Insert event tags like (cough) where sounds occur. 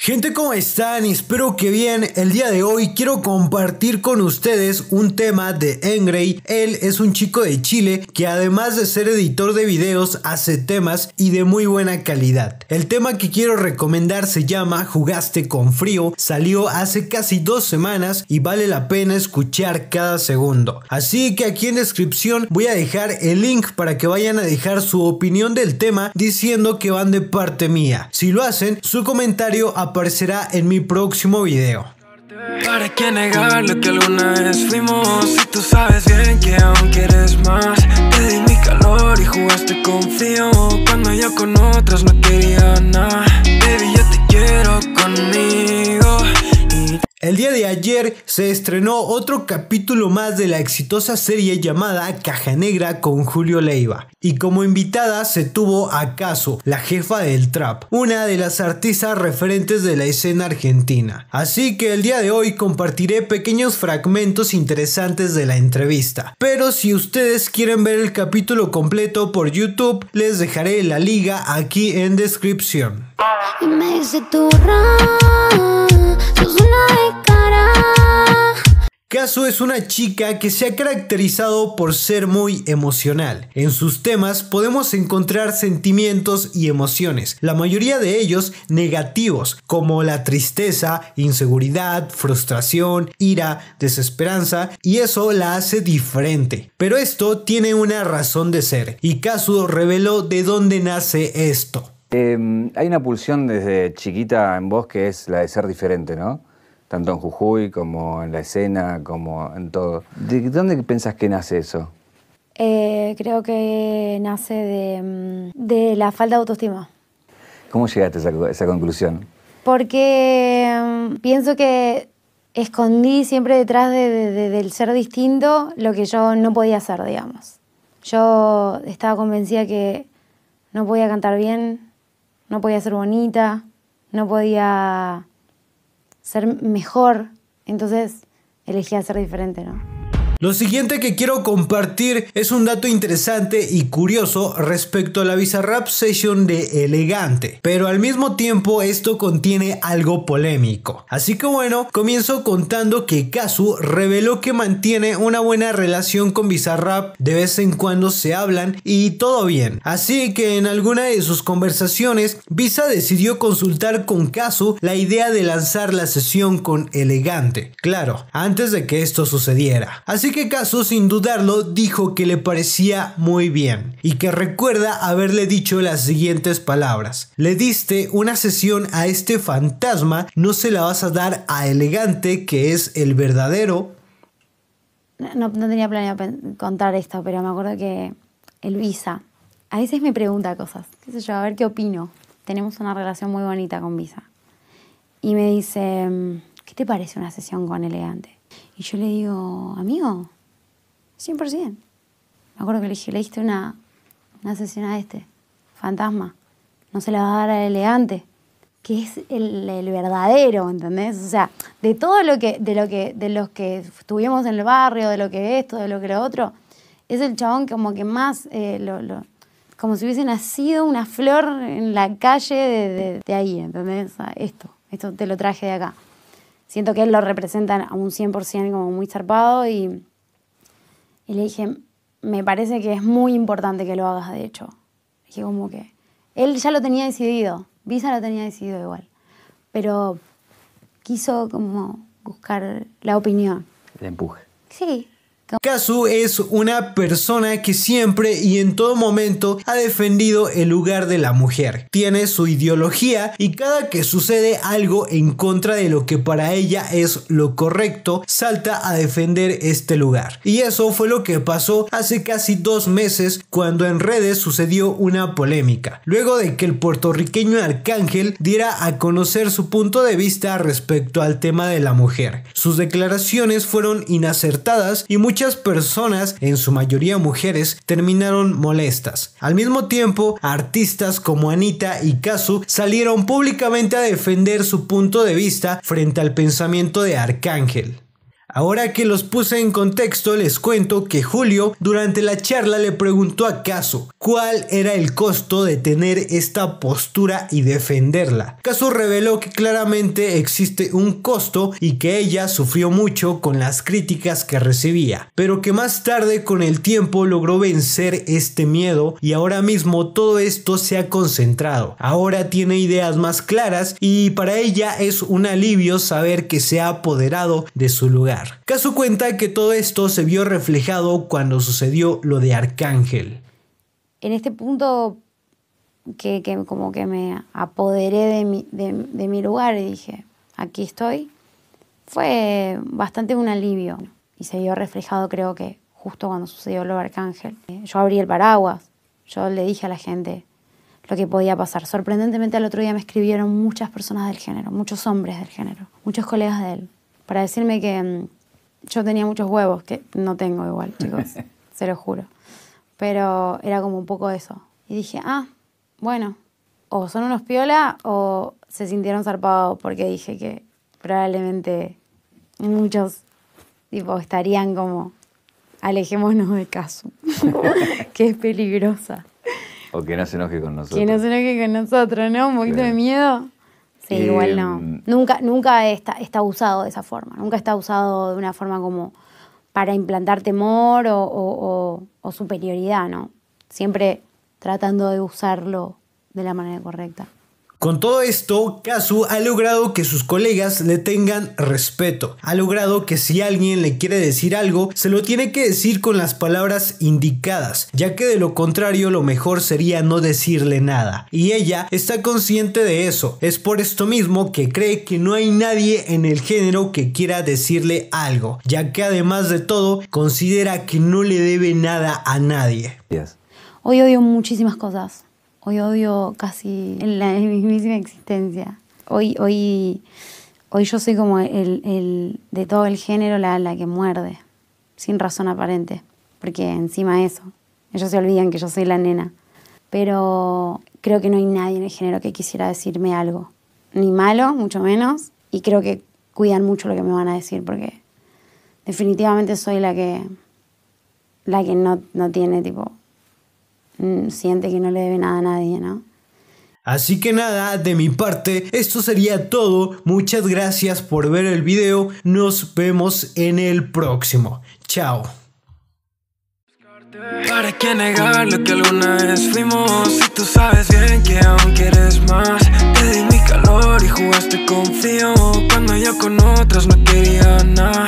Gente, ¿cómo están? Espero que bien. El día de hoy quiero compartir con ustedes un tema de Engray. Él es un chico de Chile que además de ser editor de videos hace temas y de muy buena calidad. El tema que quiero recomendar se llama Jugaste con frío. Salió hace casi dos semanas y vale la pena escuchar cada segundo. Así que aquí en descripción voy a dejar el link para que vayan a dejar su opinión del tema diciendo que van de parte mía. Si lo hacen, su comentario aparecerá en mi próximo video. ¿Para qué negar lo que alguna vez fuimos? Si tú sabes bien que aún quieres más Te di mi calor y jugaste con frío Cuando yo con otras no quería nada El día de ayer se estrenó otro capítulo más de la exitosa serie llamada Caja Negra con Julio Leiva. Y como invitada se tuvo a Caso, la jefa del trap, una de las artistas referentes de la escena argentina. Así que el día de hoy compartiré pequeños fragmentos interesantes de la entrevista. Pero si ustedes quieren ver el capítulo completo por YouTube, les dejaré la liga aquí en descripción. Kazu es una chica que se ha caracterizado por ser muy emocional. En sus temas podemos encontrar sentimientos y emociones, la mayoría de ellos negativos, como la tristeza, inseguridad, frustración, ira, desesperanza, y eso la hace diferente. Pero esto tiene una razón de ser, y Kazu reveló de dónde nace esto. Em, hay una pulsión desde chiquita en vos que es la de ser diferente, ¿no? tanto en Jujuy como en la escena, como en todo. ¿De dónde pensás que nace eso? Eh, creo que nace mm, de, la falta de autoestima. ¿Cómo llegaste a esa, conclusión? Porque mm, pienso que escondí siempre detrás del ser distinto lo que yo no podía hacer, digamos. Yo estaba convencida que no podía cantar bien, no podía ser bonita, no podía ser mejor. Entonces elegía ser diferente, ¿no? Lo siguiente que quiero compartir es un dato interesante y curioso respecto a la Bizarrap Session de Elegante, pero al mismo tiempo esto contiene algo polémico. Así que bueno, comienzo contando que Kazu reveló que mantiene una buena relación con Bizarrap, de vez en cuando se hablan y todo bien. Así que en alguna de sus conversaciones, Visa decidió consultar con Kazu la idea de lanzar la sesión con Elegante. Claro, antes de que esto sucediera. Así que Caso, sin dudarlo, dijo que le parecía muy bien y que recuerda haberle dicho las siguientes palabras. Le diste una sesión a este fantasma, no se la vas a dar a Elegante, que es el verdadero. No, tenía planeado contar esto, pero me acuerdo que Visa, a veces me pregunta cosas, qué sé yo, a ver qué opino. Tenemos una relación muy bonita con Visa. Y me dice, mm, ¿qué te parece una sesión con Elegante? Y yo le digo, amigo, 100%. Me acuerdo que le dije, le diste una, sesión a este, fantasma. No se la va a dar al elegante, que es el, verdadero, ¿entendés? O sea, de todo lo que, de lo que, de los que estuvimos en el barrio, de lo que esto, de lo que lo otro, es el chabón como que más eh, como si hubiese nacido una flor en la calle de, ahí, ¿entendés? O esto, esto te lo traje de acá siento que él lo representa a un 100% como muy zarpado y, le dije, me parece que es muy importante que lo hagas, de hecho. Dije como que él ya lo tenía decidido, Visa lo tenía decidido igual, pero quiso como buscar la opinión. El empuje. Sí, Kazu es una persona que siempre y en todo momento ha defendido el lugar de la mujer. Tiene su ideología y cada que sucede algo en contra de lo que para ella es lo correcto, salta a defender este lugar. Y eso fue lo que pasó hace casi dos meses cuando en redes sucedió una polémica. Luego de que el puertorriqueño Arcángel diera a conocer su punto de vista respecto al tema de la mujer. Sus declaraciones fueron inacertadas y muchas muchas personas, en su mayoría mujeres, terminaron molestas. Al mismo tiempo, artistas como Anita y Kazu salieron públicamente a defender su punto de vista frente al pensamiento de Arcángel. Ahora que los puse en contexto, les cuento que Julio durante la charla le preguntó a Caso cuál era el costo de tener esta postura y defenderla. Caso reveló que claramente existe un costo y que ella sufrió mucho con las críticas que recibía, pero que más tarde con el tiempo logró vencer este miedo y ahora mismo todo esto se ha concentrado. Ahora tiene ideas más claras y para ella es un alivio saber que se ha apoderado de su lugar. Caso cuenta que todo esto se vio reflejado cuando sucedió lo de Arcángel. En este punto que, como que me apoderé de mi, de mi lugar y dije, aquí estoy, fue bastante un alivio y se vio reflejado creo que justo cuando sucedió lo de Arcángel. Yo abrí el paraguas, yo le dije a la gente lo que podía pasar. Sorprendentemente al otro día me escribieron muchas personas del género, muchos hombres del género, muchos colegas de él para decirme que mm, yo tenía muchos huevos, que no tengo igual, chicos, (laughs) se lo juro. Pero era como un poco eso. Y dije, ah, bueno, o son unos piola o se sintieron zarpados porque dije que probablemente muchos tipo, estarían como, alejémonos de caso (laughs) (laughs) que es peligrosa. O que no se enoje con nosotros. Que no se enoje con nosotros, ¿no? Un poquito de miedo. Sí, igual no. Em, nunca, nunca está, está usado de esa forma, nunca está usado de una forma como para implantar temor o superioridad, ¿no? Siempre tratando de usarlo de la manera correcta. Con todo esto, Kazu ha logrado que sus colegas le tengan respeto, ha logrado que si alguien le quiere decir algo, se lo tiene que decir con las palabras indicadas, ya que de lo contrario lo mejor sería no decirle nada. Y ella está consciente de eso, es por esto mismo que cree que no hay nadie en el género que quiera decirle algo, ya que además de todo considera que no le debe nada a nadie. Hoy odio muchísimas cosas Hoy odio casi en la (laughs) mismísima existencia. Hoy, hoy, hoy yo soy como el, de todo el género la, que muerde, sin razón aparente, porque encima eso, ellos se olvidan que yo soy la nena. Pero creo que no hay nadie en el género que quisiera decirme algo, ni malo, mucho menos, y creo que cuidan mucho lo que me van a decir, porque definitivamente soy la que, la que no, no tiene tipo Mm, siente que no le debe nada a nadie, ¿no? Así que nada, de mi parte, esto sería todo. Muchas gracias por ver el video. Nos vemos en el próximo. Chao. ¿Para qué negar lo que alguna vez fuimos? Si tú sabes bien que aún quieres más Te di mi calor y jugaste con frío Cuando yo con otras no quería nada